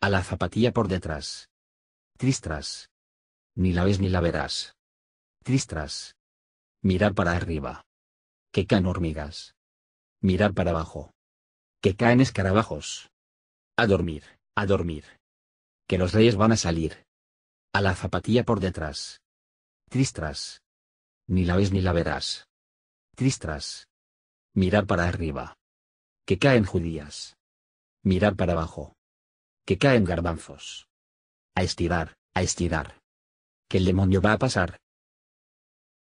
A la zapatilla por detrás. Tristras. Ni la ves ni la verás. Tristras. Mirar para arriba. Que caen hormigas. Mirar para abajo. Que caen escarabajos. A dormir, a dormir. Que los reyes van a salir. A la zapatilla por detrás. Tristras. Ni la ves ni la verás. Tristras. Mirar para arriba. Que caen judías. Mirar para abajo que caen garbanzos. A estirar, a estirar. Que el demonio va a pasar,